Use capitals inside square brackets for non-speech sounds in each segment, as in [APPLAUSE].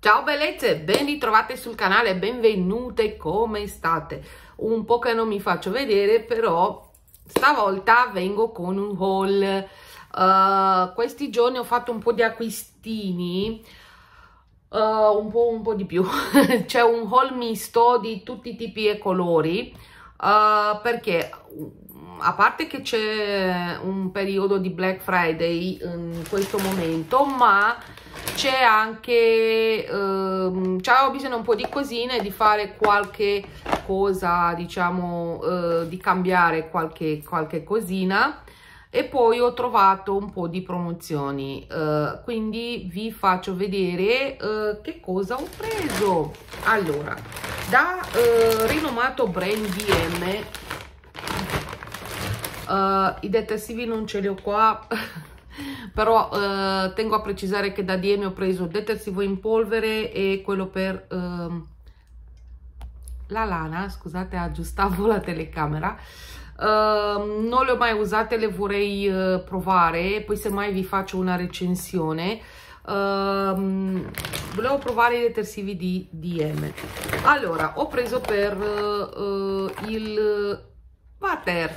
Ciao bellezze, ben ritrovate sul canale, benvenute, come state? Un po' che non mi faccio vedere, però stavolta vengo con un haul. Uh, questi giorni ho fatto un po' di acquistini, uh, un, po', un po' di più. [LAUGHS] C'è un haul misto di tutti i tipi e colori, uh, perché a parte che c'è un periodo di Black Friday in questo momento, ma c'è anche ehm, ciao bisogna un po' di cosine di fare qualche cosa diciamo eh, di cambiare qualche, qualche cosina e poi ho trovato un po' di promozioni eh, quindi vi faccio vedere eh, che cosa ho preso allora da eh, rinomato brand DM uh, i detersivi non ce li ho qua [LAUGHS] però uh, tengo a precisare che da DM ho preso detersivo in polvere e quello per uh, la lana scusate aggiustavo [LAUGHS] la telecamera Uh, non le ho mai usate, le vorrei uh, provare, poi semmai vi faccio una recensione. Uh, volevo provare i detersivi di DM. Allora, ho preso per il water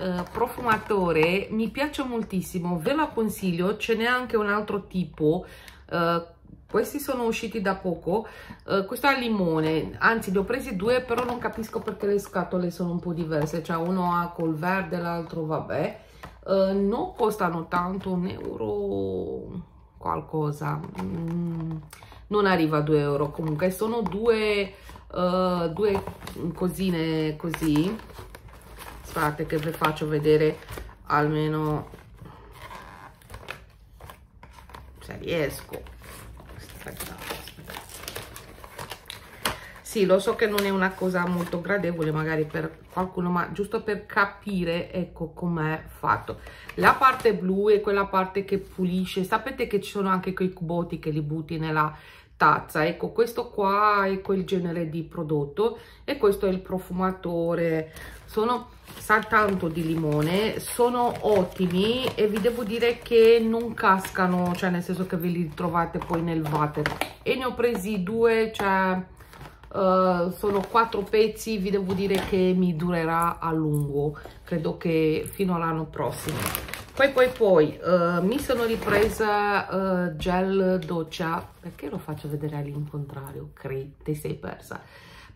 eh, profumatore mi piace moltissimo ve la consiglio ce n'è anche un altro tipo eh, questi sono usciti da poco uh, questo è a limone anzi ne ho presi due però non capisco perché le scatole sono un po' diverse cioè uno ha col verde l'altro vabbè uh, non costano tanto un euro qualcosa mm, non arriva a 2 euro comunque sono due, uh, due cosine così aspettate che vi faccio vedere almeno se riesco aspettate, aspettate. sì lo so che non è una cosa molto gradevole magari per qualcuno ma giusto per capire ecco com'è fatto la parte blu è quella parte che pulisce sapete che ci sono anche quei cubotti che li butti nella Tazza. ecco questo qua è quel genere di prodotto e questo è il profumatore sono tanto di limone sono ottimi e vi devo dire che non cascano cioè nel senso che ve li trovate poi nel water e ne ho presi due cioè uh, sono quattro pezzi vi devo dire che mi durerà a lungo credo che fino all'anno prossimo poi poi poi uh, mi sono ripresa uh, gel doccia perché lo faccio vedere all'incontrario cri te sei persa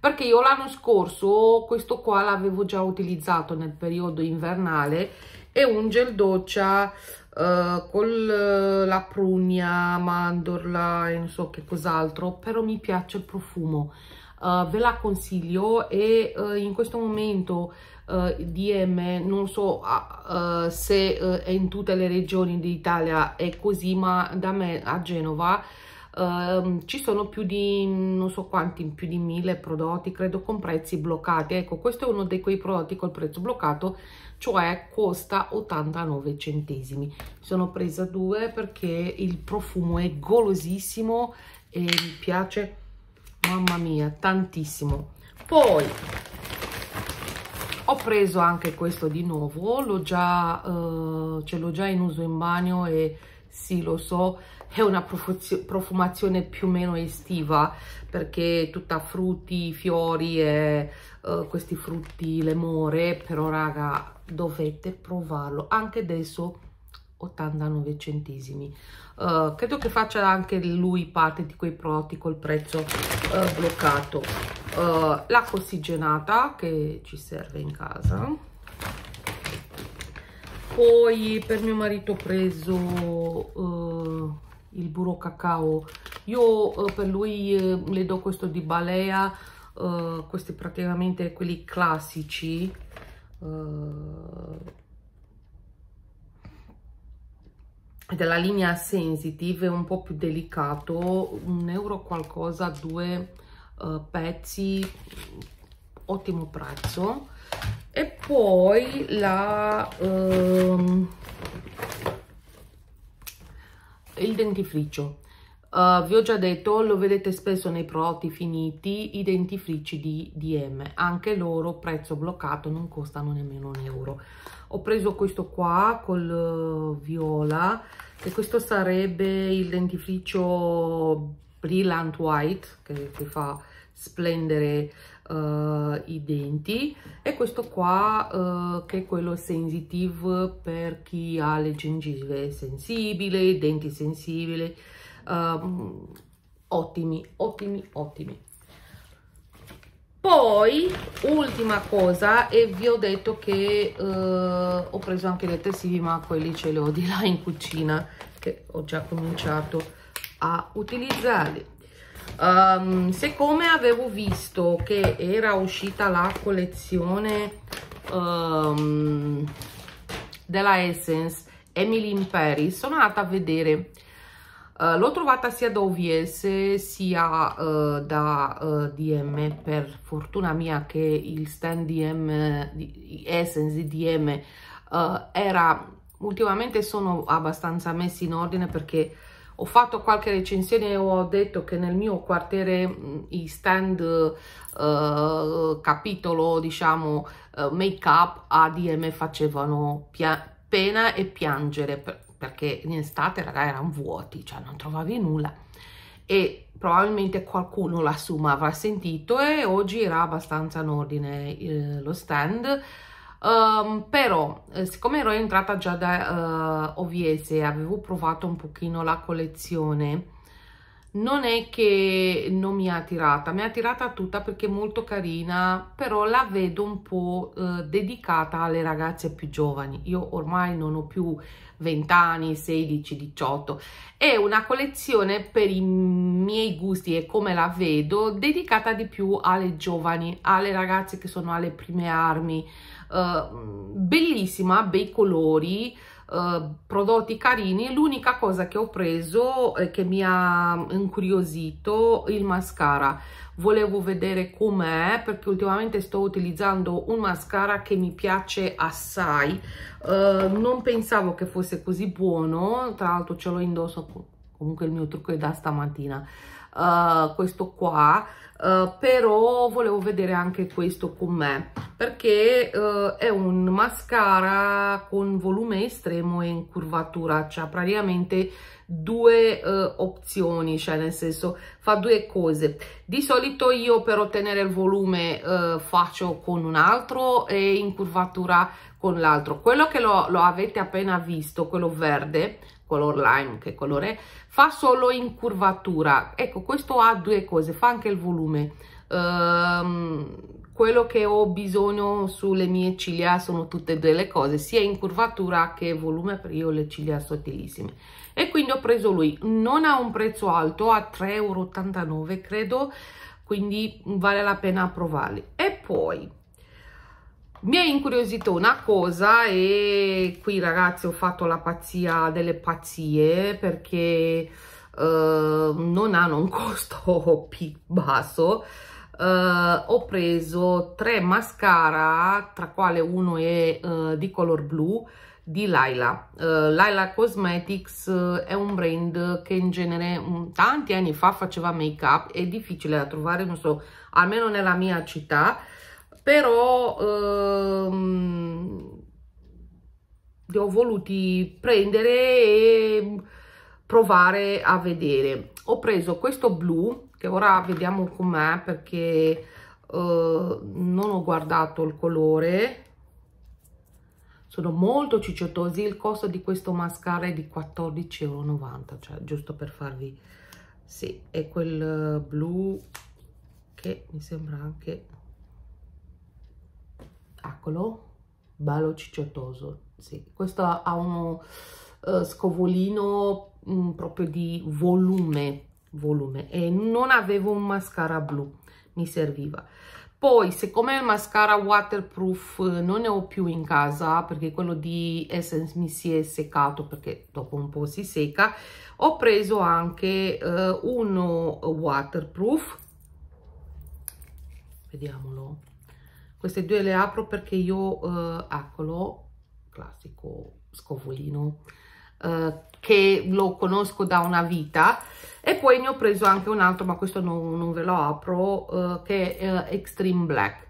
perché io l'anno scorso questo qua l'avevo già utilizzato nel periodo invernale è un gel doccia Uh, con uh, la prugna, mandorla e non so che cos'altro, però mi piace il profumo. Uh, ve la consiglio e eh, in questo momento DM non so se è in tutte le regioni d'Italia è così ma da me a Genova eh, ci sono più di non so quanti, più di mille prodotti, credo con prezzi bloccati. Ecco, questo è uno dei quei prodotti col prezzo bloccato, cioè costa 89 centesimi. Sono presa due perché il profumo è golosissimo e mi piace, mamma mia, tantissimo. Poi ho preso anche questo di nuovo l'ho già eh, l'ho già in uso in bagno e sì lo so è una profumazione più o meno estiva perché tutta frutti, fiori e uh, questi frutti le more però raga dovete provarlo anche adesso 89 centesimi uh, credo che faccia anche lui parte di quei prodotti col prezzo uh, bloccato l'acqua ossigenata che ci serve in casa poi per mio marito ho preso il burro cacao io eh, per lui eh, le do questo di balea eh, questi praticamente quelli classici eh, della linea sensitive un po più delicato un euro qualcosa due eh, pezzi ottimo prezzo e poi la ehm, il dentifricio uh, vi ho già detto lo vedete spesso nei prodotti finiti i dentifrici di DM anche loro prezzo bloccato non costano nemmeno un euro ho preso questo qua col uh, viola e questo sarebbe il dentifricio Brillant White che, che fa splendere uh, i denti e questo qua uh, che è quello sensitive per chi ha le gengive sensibili, i denti sensibili, um, ehm, ottimi, ottimi, ottimi. Poi, ultima cosa, e vi ho detto che uh, ho preso anche detersivi, ma quelli ce li ho di là in cucina, che ho già cominciato a utilizzarli um, ehm, siccome avevo visto che era uscita la collezione um, della Essence Emily in Paris sono andata a vedere uh, l'ho trovata sia da OVS sia uh, da uh, eh, DM per fortuna mia che il stand DM di Essence di DM era ultimamente sono abbastanza messi in ordine perché ho fatto qualche recensione e ho detto che nel mio quartiere i stand uh, capitolo diciamo uh, eh, make up ADM facevano pena e piangere per perché in estate ragazzi erano vuoti cioè non trovavi nulla e probabilmente qualcuno lassù mi avrà sentito e oggi era abbastanza in ordine eh, lo stand Um, però, eh, siccome ero entrata già da uh, Oviese, avevo provato un pochino la collezione, non è che non mi ha tirata, mi ha tirata tutta perché è molto carina, però la vedo un po' eh, dedicata alle ragazze più giovani. Io ormai non ho più 20 anni, 16, 18. È una collezione per i miei gusti e come la vedo, dedicata di più alle giovani, alle ragazze che sono alle prime armi, eh, bellissima, bei colori, Uh, prodotti carini l'unica cosa che ho preso e che mi ha incuriosito il mascara volevo vedere com'è perché ultimamente sto utilizzando un mascara che mi piace assai uh, non pensavo che fosse così buono tra l'altro ce l'ho indosso comunque il mio trucco è da stamattina uh, questo qua uh, però volevo vedere anche questo con me perché uh, è un mascara con volume estremo e incurvatura cioè praticamente due uh, opzioni cioè nel senso fa due cose di solito io per ottenere il volume uh, faccio con un altro e incurvatura con l'altro quello che lo, lo avete appena visto quello verde color lime che colore fa solo in curvatura. ecco questo ha due cose fa anche il volume ehm, quello che ho bisogno sulle mie ciglia sono tutte e due le cose sia in curvatura che volume perché io ho le ciglia sottilissime e quindi ho preso lui non ha un prezzo alto a 3,89 euro credo quindi vale la pena provarli e poi mi è incuriosito una cosa e qui ragazzi ho fatto la pazzia delle pazzie perché Uh, non hanno un costo [LAUGHS] più basso uh, ho preso tre mascara tra quale uno è uh, di color blu di Laila Laila Cosmetics è un brand che in genere um, tanti anni fa faceva make up è difficile da trovare non so almeno nella mia città però ehm, li ho voluti prendere e provare a vedere ho preso questo blu che ora vediamo com'è perché eh, non ho guardato il colore sono molto cicciottosi il costo di questo mascara è di 14,90 euro cioè giusto per farvi sì è quel blu che mi sembra anche miracolo balo cicciotoso. Sì, questo ha uno uh, eh, scovolino mh, mm, proprio di volume, volume e non avevo un mascara blu, mi serviva. Poi, siccome il mascara waterproof eh, non ne ho più in casa, perché quello di Essence mi si è seccato, perché dopo un po' si secca, ho preso anche uh, uno waterproof. Vediamolo queste due le apro perché io eh, accolo classico scovolino eh, che lo conosco da una vita e poi ne ho preso anche un altro ma questo non, non ve lo apro eh, che è eh, extreme black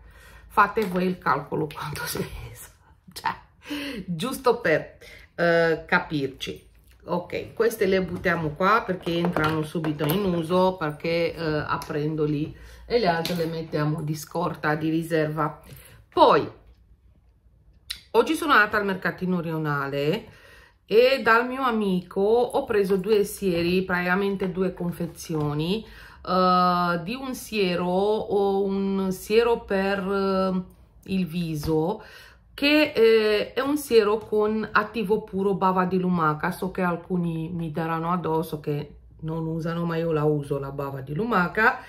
fate voi il calcolo quanto spesa [LAUGHS] cioè giusto per eh, capirci ok queste le buttiamo qua perché entrano subito in uso perché eh, aprendoli e le altre le mettiamo di scorta, di riserva. Poi, oggi sono andata al mercatino rionale e dal mio amico ho preso due sieri, praticamente due confezioni, uh, di un siero o un siero per uh, il viso, che eh, è un siero con attivo puro bava di lumaca, so che alcuni mi daranno addosso che non usano, ma io la uso la bava di lumaca,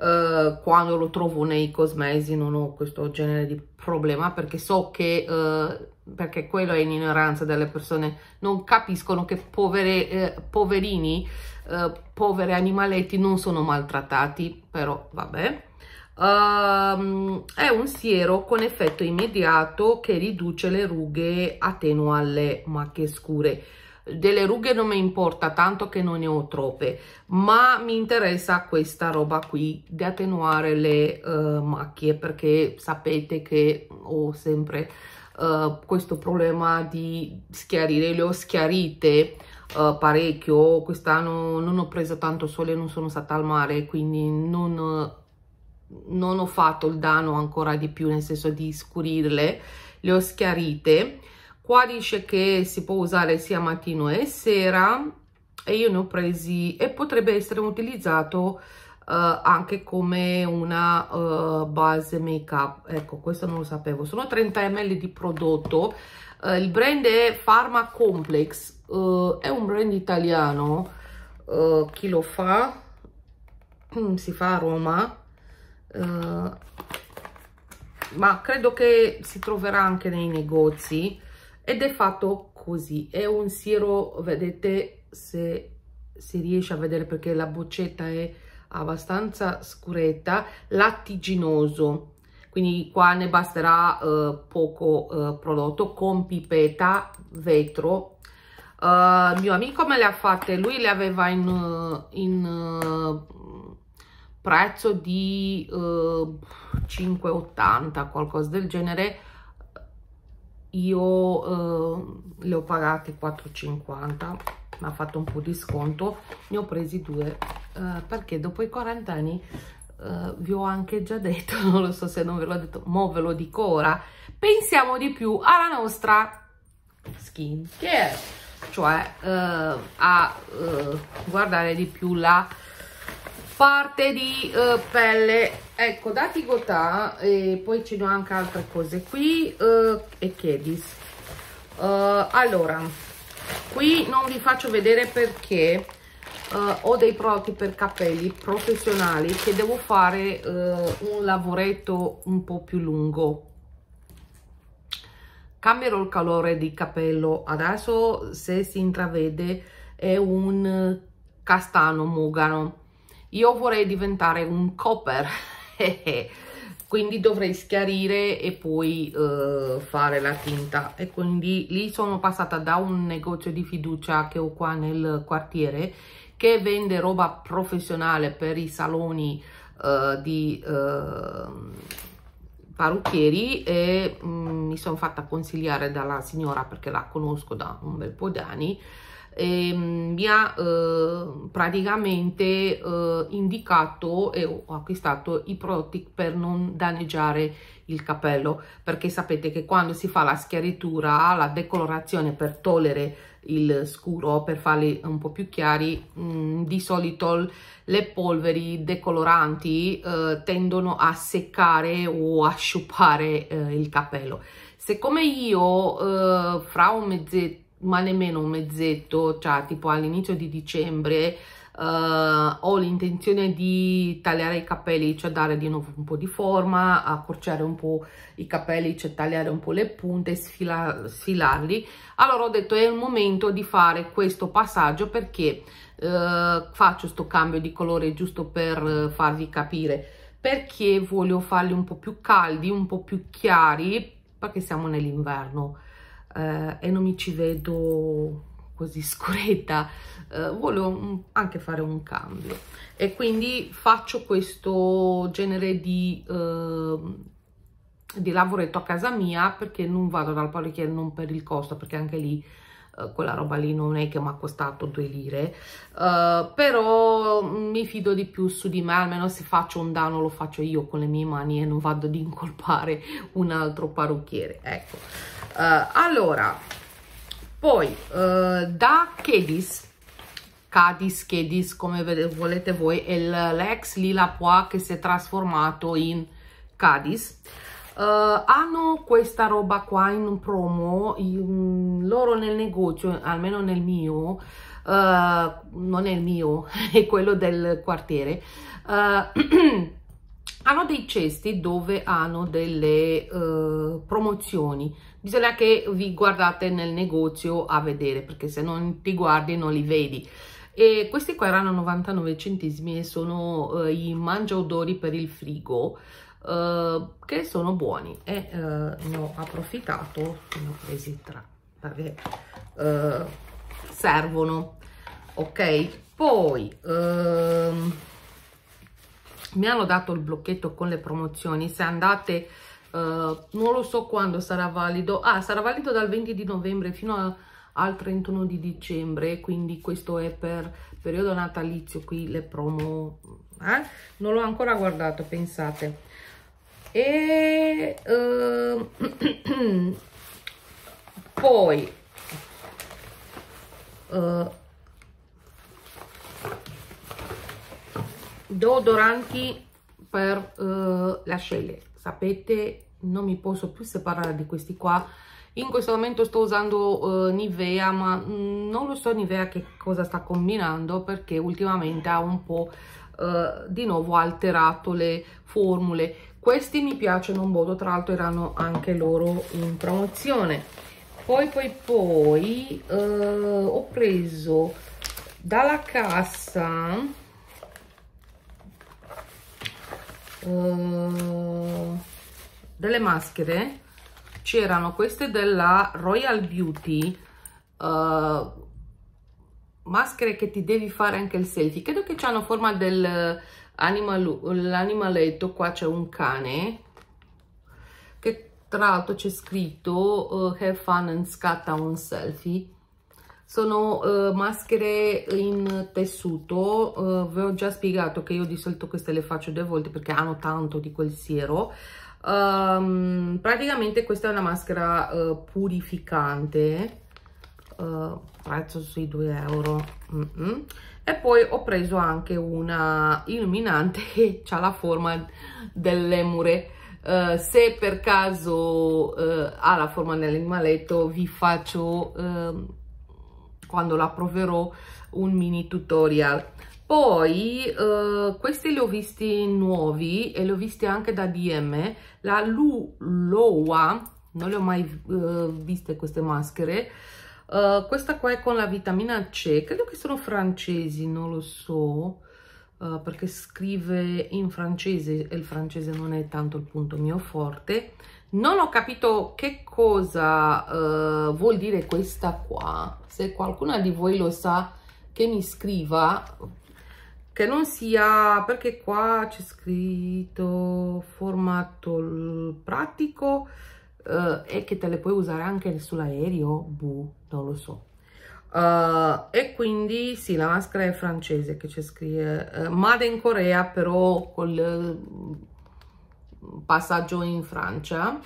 eh, quando lo trovo nei cosmesi non ho questo genere di problema perché so che eh, perché quello è in ignoranza delle persone non capiscono che povere, eh, poverini eh, poveri animaletti non sono maltrattati però vabbè Um, è un siero con effetto immediato che riduce le rughe, attenua le macchie scure delle rughe non mi importa tanto che non ne ho troppe ma mi interessa questa roba qui di attenuare le uh, macchie perché sapete che ho sempre uh, questo problema di schiarire le ho schiarite Uh, parecchio quest'anno non ho preso tanto sole non sono stata al mare quindi non, non ho fatto il danno ancora di più nel senso di scurirle le ho schiarite qua dice che si può usare sia mattino e sera e io ne ho presi e potrebbe essere utilizzato Uh, anche come una uh, base make up ecco questo non lo sapevo sono 30 ml di prodotto uh, il brand è Pharma Complex è un brand italiano chi lo fa mm, si fa a Roma ma credo che si troverà anche nei negozi ed è fatto così è un siro vedete se si riesce a vedere perché la boccetta è abbastanza scuretta lattiginoso quindi qua ne basterà eh, poco eh, prodotto con pipetta vetro Uh, mio amico me le ha fatte, lui le aveva in, in uh, prezzo di uh, eh, 5,80 qualcosa del genere io eh, le ho pagate 4,50 mi ha fatto un po' di sconto ne ho presi due eh, perché dopo i 40 anni eh, vi ho anche già detto [LAUGHS] non lo so se non ve l'ho detto ma ve lo dico ora pensiamo di più alla nostra skin care cioè eh, a eh, guardare di più la parte di uh, pelle ecco da Tigotà e poi ci do anche altre cose qui uh, e Chedis uh, eh, allora qui non vi faccio vedere perché ho dei prodotti per capelli professionali che devo fare un lavoretto un po' più lungo cambierò il colore di capello adesso se si intravede è un castano mugano io vorrei diventare un copper, [LAUGHS] quindi dovrei schiarire e poi uh, fare la tinta. E quindi lì sono passata da un negozio di fiducia che ho qua nel quartiere che vende roba professionale per i saloni uh, di uh, parrucchieri e um, mi sono fatta consigliare dalla signora perché la conosco da un bel po' di anni eh, mi ha eh, praticamente eh, indicato e ho acquistato i prodotti per non danneggiare il capello perché sapete che quando si fa la schiaritura la decolorazione per togliere il scuro per farli un po più chiari mh, mm, di solito le polveri decoloranti eh, tendono a seccare o a sciupare eh, il capello siccome io eh, fra un mezzetto ma nemmeno un mezzetto, cioè tipo all'inizio di dicembre uh, ho l'intenzione di tagliare i capelli, cioè dare di nuovo un po' di forma, accorciare un po' i capelli, cioè tagliare un po' le punte, sfilar sfilarli. Allora ho detto è il momento di fare questo passaggio perché uh, faccio questo cambio di colore giusto per uh, farvi capire perché voglio farli un po' più caldi, un po' più chiari perché siamo nell'inverno eh, e non mi ci vedo così scuretta, eh, volevo anche fare un cambio e quindi faccio questo genere di, eh, di lavoretto a casa mia perché non vado dal parrucchiere non per il costo perché anche lì eh, quella roba lì non è che mi ha costato due lire uh, però mi fido di più su di me almeno se faccio un danno lo faccio io con le mie mani e non vado ad incolpare un altro parrucchiere ecco eh, allora poi eh, da Kedis Cadis, Chedis, come volete voi, è l'ex Lila Poa che si è trasformato in Cadis Uh, eh, hanno questa roba qua in promo, in, loro nel negozio, almeno nel mio, uh, non è il mio, [LAUGHS] è quello del quartiere, uh, [CLEARS THROAT] hanno dei cesti dove hanno delle promozioni bisogna che vi guardate nel negozio a vedere perché se non ti guardi non li vedi e questi qua erano 99 centesimi e sono eh, i mangiaodori per il frigo eh, che sono buoni e eh, ne ho approfittato ne ho presi tre perché eh, servono ok poi ehm, mi hanno dato il blocchetto con le promozioni se andate uh, non lo so quando sarà valido ah sarà valido dal 20 di novembre fino a, al 31 di dicembre quindi questo è per periodo natalizio qui le promo eh? non l'ho ancora guardato pensate e uh, [CLEARS THROAT] poi uh, deodoranti per uh, la scelta sapete non mi posso più separare di questi qua in questo momento sto usando uh, Nivea ma mm, non lo so Nivea che cosa sta combinando perché ultimamente ha un po' uh, di nuovo alterato le formule questi mi piacciono un botto tra l'altro erano anche loro in promozione poi poi poi uh, ho preso dalla cassa Eh, delle maschere c'erano queste della Royal Beauty uh, maschere che ti devi fare anche il selfie credo che hanno forma dell'animaletto qua c'è un cane che tra l'altro c'è scritto uh, have fun and scatta un selfie sono uh, maschere in tessuto uh, vi ho già spiegato che io di solito queste le faccio due volte perché hanno tanto di quel siero um, praticamente questa è una maschera uh, purificante prezzo sui 2 euro mm -mm. e poi ho preso anche una illuminante [LAUGHS] che ha la forma dell'emure Uh, se per caso uh, ha la forma dell'animaletto vi faccio uh, quando la proverò un mini tutorial poi eh, questi li ho visti nuovi e li ho visti anche da DM la Luloa non le ho mai eh, viste queste maschere eh, questa qua è con la vitamina C credo che sono francesi non lo so eh, perché scrive in francese e il francese non è tanto il punto mio forte non ho capito che cosa uh, vuol dire questa qua se qualcuno di voi lo sa che mi scriva che non sia perché qua c'è scritto formato pratico uh, e che te le puoi usare anche sull'aereo boh, non lo so Uh, e quindi sì la maschera è francese che c'è scritto uh, made in Corea però col passaggio in Francia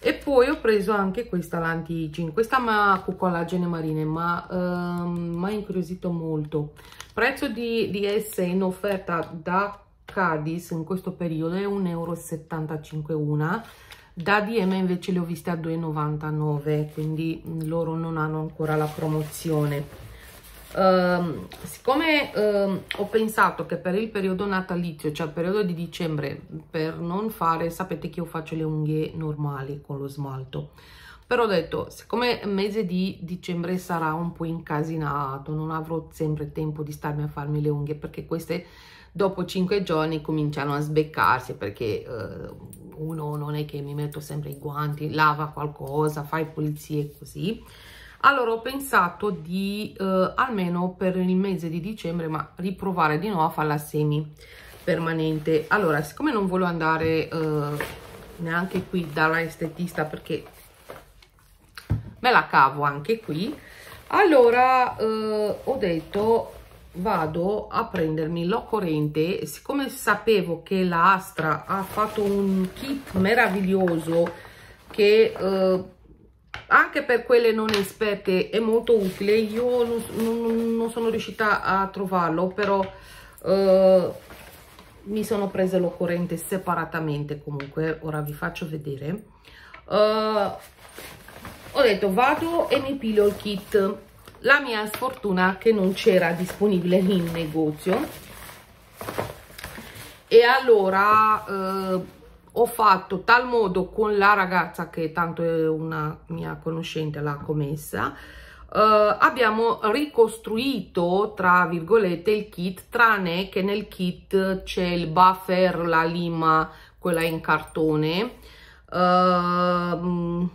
e poi ho preso anche questa l'anti-aging questa ma con collagene marine ma um, mi ha incuriosito molto prezzo di, di esse in offerta da Cadiz in questo periodo è 1,75 euro una da DM invece le ho viste a 2,99 quindi loro non hanno ancora la promozione Uh, siccome uh, ho pensato che per il periodo natalizio, cioè il periodo di dicembre, per non fare, sapete che io faccio le unghie normali con lo smalto, però ho detto, siccome il mese di dicembre sarà un po' incasinato, non avrò sempre tempo di starmi a farmi le unghie, perché queste dopo 5 giorni cominciano a sbeccarsi, perché uh, uno non è che mi metto sempre i guanti, lava qualcosa, fai pulizie e così, allora ho pensato di eh, almeno per il mese di dicembre ma riprovare di nuovo a farla semi permanente allora siccome non voglio andare eh, neanche qui dalla estetista perché me la cavo anche qui allora eh, ho detto vado a prendermi l'occorrente siccome sapevo che la Astra ha fatto un kit meraviglioso che eh, anche per quelle non esperte è molto utile io non, non, non sono riuscita a trovarlo però eh, mi sono presa l'occorrente separatamente comunque ora vi faccio vedere eh, ho detto vado e mi pilo il kit la mia sfortuna che non c'era disponibile in negozio e allora eh, ho fatto tal modo con la ragazza che tanto è una mia conoscente l'ha commessa Uh, abbiamo ricostruito tra virgolette il kit tranne che nel kit c'è il buffer la lima quella in cartone uh,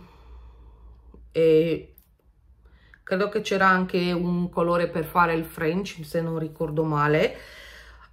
e credo che c'era anche un colore per fare il french se non ricordo male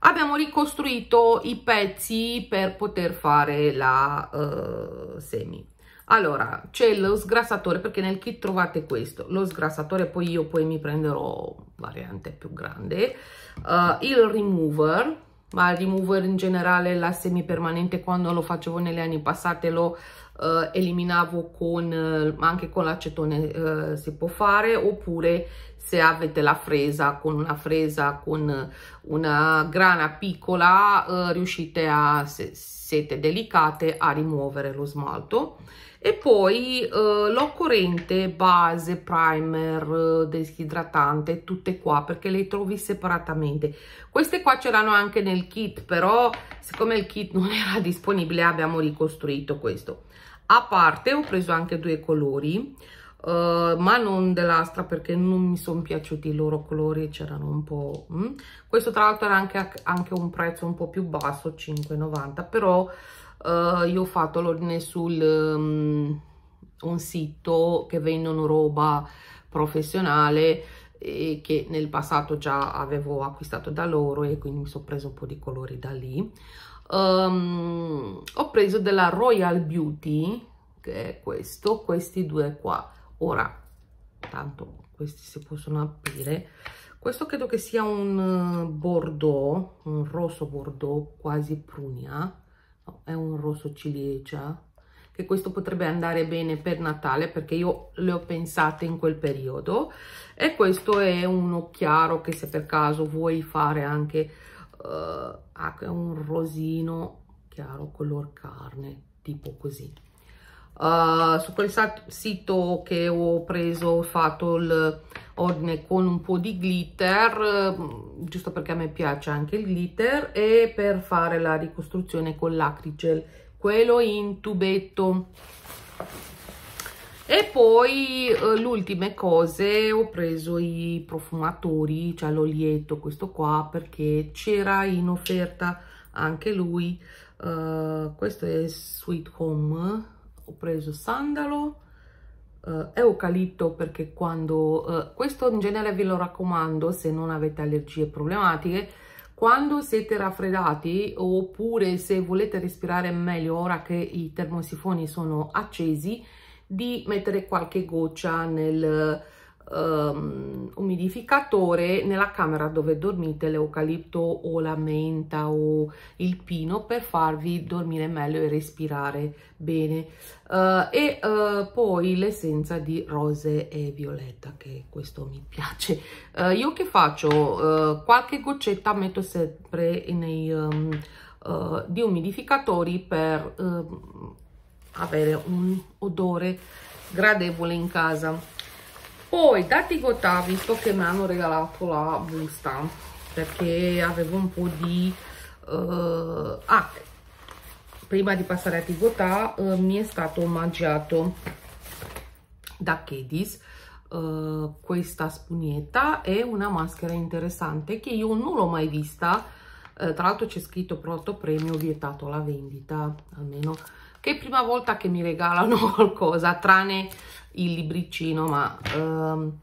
abbiamo ricostruito i pezzi per poter fare la uh, semi allora c'è lo sgrassatore perché nel kit trovate questo lo sgrassatore poi io poi mi prenderò variante più grande uh, il remover ma il remover in generale la semi permanente quando lo facevo negli anni passati lo uh, eliminavo con anche con l'acetone si può fare oppure se avete la fresa con una fresa con eh, una grana piccola eh, riuscite a se siete delicate a rimuovere lo smalto e poi eh, l'occorrente base primer eh, disidratante tutte qua perché le trovi separatamente queste qua c'erano anche nel kit però siccome il kit non [LAUGHS] era disponibile abbiamo ricostruito questo a parte ho preso anche due colori eh, ma non dell'astra perché non mi sono piaciuti i loro colori c'erano un po' mm. questo tra l'altro era anche, anche, un prezzo un po' più basso 5,90 però uh, io ho fatto l'ordine su um, mm, un sito che vendono roba professionale e che nel passato già avevo acquistato da loro e quindi mi sono preso un po' di colori da lì um, ho preso della Royal Beauty che è questo, questi due qua ora tanto questi si possono aprire questo credo che sia un eh, bordeaux un rosso bordeaux quasi prunia no, è un rosso ciliegia che questo potrebbe andare bene per Natale perché io le ho pensate in quel periodo e questo è uno chiaro che se per caso vuoi fare anche uh, un rosino chiaro color carne tipo così uh, su quel sito che ho preso ho fatto l'ordine con un po' di glitter uh, giusto perché a me piace anche il glitter e per fare la ricostruzione con l'acrygel quello in tubetto e poi eh, l'ultima cose ho preso i profumatori, cioè l'olieto, questo qua, perché c'era in offerta anche lui. Uh, questo è Sweet Home, ho preso sandalo, eh, eucalipto perché quando, eh, questo in genere ve lo raccomando se non avete allergie problematiche, quando siete raffreddati oppure se volete respirare meglio ora che i termosifoni sono accesi, di mettere qualche goccia nel um, umidificatore nella camera dove dormite l'eucalipto o la menta o il pino per farvi dormire meglio e respirare bene uh, e uh, poi l'essenza di rose e violetta che questo mi piace uh, io che faccio qualche goccetta metto sempre nei um, di umidificatori per ehm, avere un odore gradevole in casa poi da Tigotà visto che mi hanno regalato la busta perché avevo un po' di uh, ah, prima di passare a Tigotà uh, eh, mi è stato omaggiato da Kedis uh, questa spugnetta è una maschera interessante che io non l'ho mai vista tra l'altro c'è scritto prodotto premio vietato la vendita almeno che è prima volta che mi regalano [LAUGHS] qualcosa tranne il libriccino ma ehm,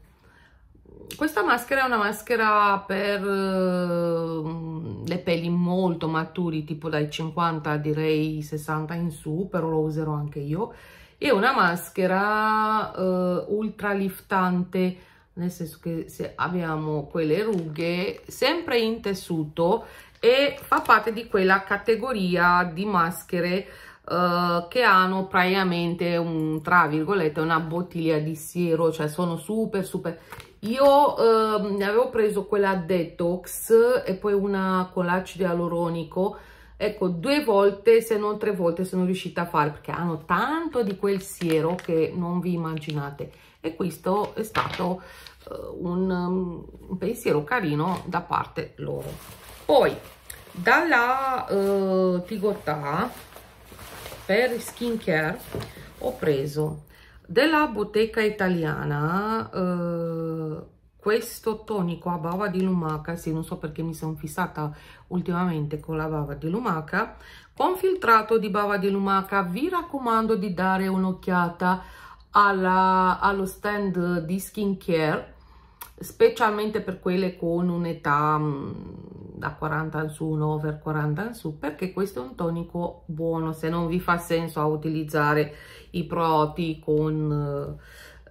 questa maschera è una maschera per ehm, le peli molto maturi tipo dai 50 direi 60 in su però lo userò anche io è una maschera eh, ultra liftante nel senso che se abbiamo quelle rughe sempre in tessuto e fa parte di quella categoria di maschere eh, che hanno praticamente un tra virgolette una bottiglia di siero cioè sono super super io eh, avevo preso quella detox e poi una con l'acido ialuronico ecco due volte se non tre volte sono riuscita a fare perché hanno tanto di quel siero che non vi immaginate e questo è stato uh, un, ehm, un, pensiero carino da parte loro poi dalla uh, eh, Tigotà per skincare ho preso della bottega italiana eh, questo tonico a bava di lumaca sì non so perché mi sono fissata ultimamente con la bava di lumaca con filtrato di bava di lumaca vi raccomando di dare un'occhiata allo stand di skincare specialmente per quelle con un'età mm, da 40 in su, un over 40 in su, perché questo è un tonico buono, se non vi fa senso a utilizzare i prodotti con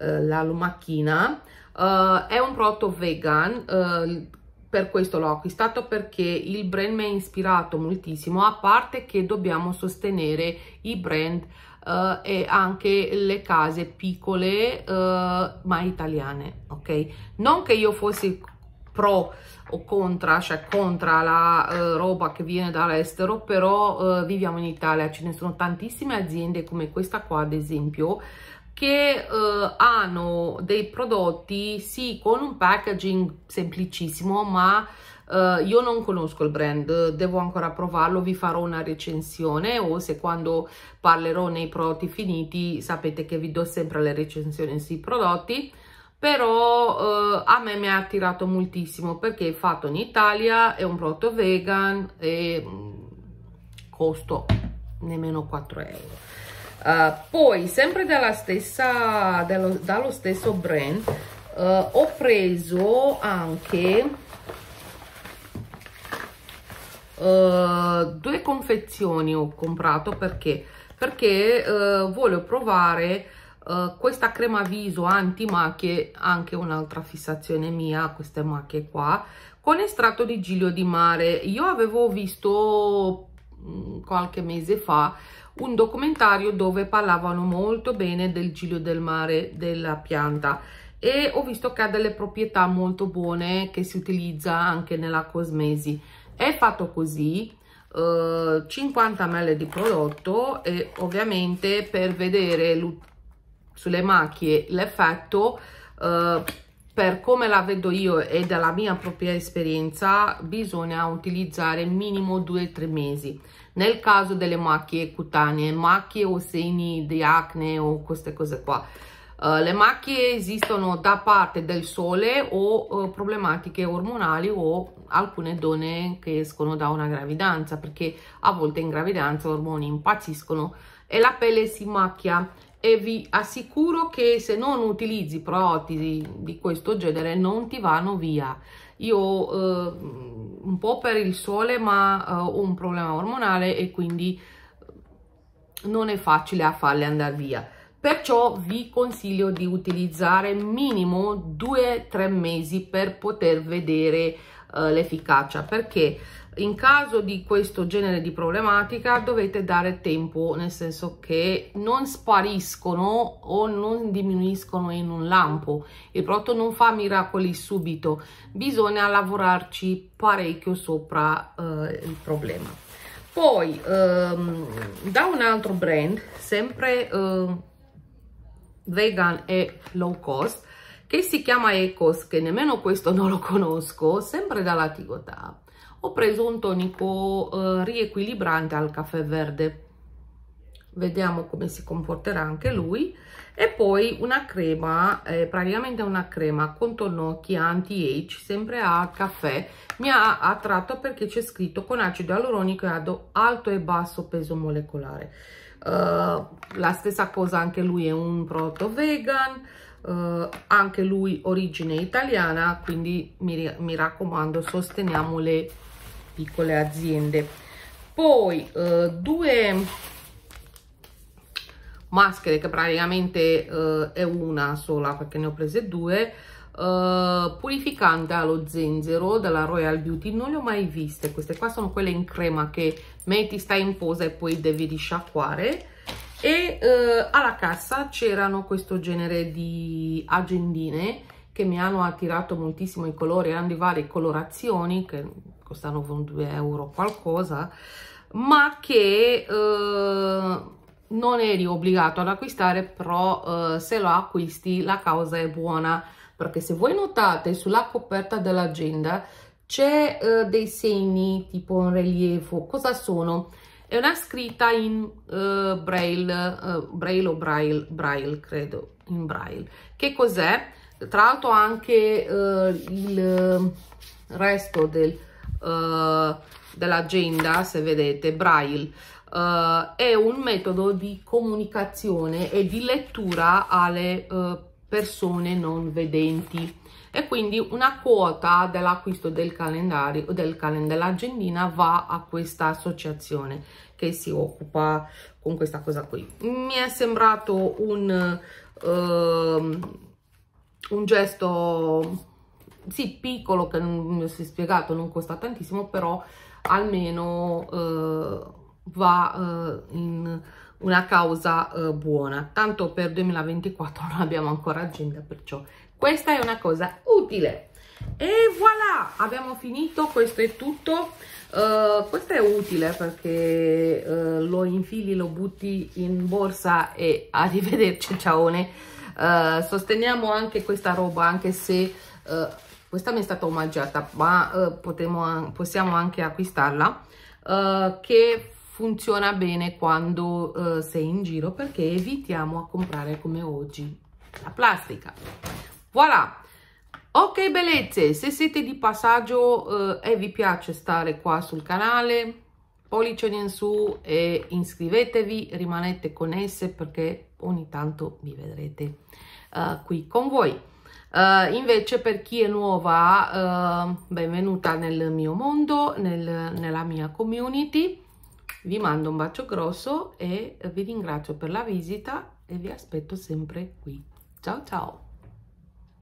eh, eh la lumacchina. Uh, eh, è un prodotto vegan, uh, per questo l'ho acquistato perché il brand mi ha ispirato moltissimo a parte che dobbiamo sostenere i brand uh, e anche le case piccole uh, ma italiane ok non che io fossi pro o contra, cioè contra la uh, roba che viene dall'estero, però uh, viviamo in Italia, ce ne sono tantissime aziende come questa qua ad esempio che eh, hanno dei prodotti sì con un packaging semplicissimo ma eh, io non conosco il brand, devo ancora provarlo, vi farò una recensione o se quando parlerò nei prodotti finiti sapete che vi do sempre le recensioni sui prodotti però eh, a me mi ha attirato moltissimo perché è fatto in Italia, è un prodotto vegan e mm, costo nemmeno 4 euro eh, poi sempre dalla stessa dello, dallo stesso brand uh, ho preso anche uh, due confezioni ho comprato perché perché voglio provare questa crema viso anti macchie anche un'altra fissazione mia queste macchie qua con estratto di giglio di mare io avevo visto mm, qualche mese fa un documentario dove parlavano molto bene del giglio del mare della pianta e ho visto che ha delle proprietà molto buone che si utilizza anche nella cosmesi è fatto così eh, 50 ml di prodotto e ovviamente per vedere sulle macchie l'effetto eh, per come la vedo io e dalla mia propria esperienza bisogna utilizzare minimo 2-3 mesi nel caso delle macchie cutanee macchie o segni di acne o queste cose qua uh, le macchie esistono da parte del sole o uh, problematiche ormonali o alcune donne che escono da una gravidanza perché a volte in gravidanza ormoni impazziscono e la pelle si macchia e vi assicuro che se non utilizzi protesi di questo genere non ti vanno via io eh, un po' per il sole ma eh, ho un problema ormonale e quindi eh, non è facile a farle andare via perciò vi consiglio di utilizzare minimo 2-3 mesi per poter vedere eh, l'efficacia perché in caso di questo genere di problematica dovete dare tempo nel senso che non spariscono o non diminuiscono in un lampo il prodotto non fa miracoli subito bisogna lavorarci parecchio sopra eh, il problema poi ehm, da un altro brand sempre eh, vegan e low cost che si chiama Ecos che nemmeno questo non lo conosco sempre dalla Tigotap ho preso un tonico eh, riequilibrante al caffè verde vediamo come si comporterà anche lui e poi una crema eh, praticamente una crema con tonnocchi anti-age sempre a caffè mi ha attratto perché c'è scritto con acido aluronico e ad alto e basso peso molecolare uh, la stessa cosa anche lui è un prodotto vegan uh, anche lui origine italiana quindi mi, mi raccomando sosteniamo le piccole aziende poi eh, due maschere che praticamente eh, è una sola perché ne ho prese due eh, purificante allo zenzero della Royal Beauty non le ho mai viste queste qua sono quelle in crema che metti stai in posa e poi devi risciacquare e eh, alla cassa c'erano questo genere di agendine che mi hanno attirato moltissimo i colori hanno di varie colorazioni che costano con 2 euro qualcosa ma che eh, non eri obbligato ad acquistare però eh, se lo acquisti la causa è buona perché se voi notate sulla coperta dell'agenda c'è eh, dei segni tipo un rilievo cosa sono è una scritta in eh, braille eh, braille o braille braille credo in braille che cos'è tra l'altro anche eh, il resto del eh, dell'agenda, se vedete, Braille, uh, è un metodo di comunicazione e di lettura alle uh, persone non vedenti e quindi una quota dell'acquisto del calendario o del dell'agendina va a questa associazione che si occupa con questa cosa qui mi è sembrato un, uh, un gesto sì piccolo che non mi si è spiegato non costa tantissimo però almeno eh, va eh, in una causa eh, buona tanto per 2024 non abbiamo ancora agenda perciò questa è una cosa utile e voilà abbiamo finito questo è tutto uh, questo è utile perché uh, lo infili lo butti in borsa e arrivederci ciaone. uh, sosteniamo anche questa roba anche se questa mi è stata omaggiata ma eh, potremo, possiamo anche acquistarla eh, che funziona bene quando uh, sei in giro perché evitiamo a comprare come oggi la plastica voilà ok bellezze se siete di passaggio uh, e vi piace stare qua sul canale pollice in su e iscrivetevi rimanete connesse perché ogni tanto vi vedrete uh, qui con voi Uh, invece per chi è nuova, uh, benvenuta nel mio mondo, nel, nella mia community. Vi mando un bacio grosso e vi ringrazio per la visita e vi aspetto sempre qui. Ciao ciao!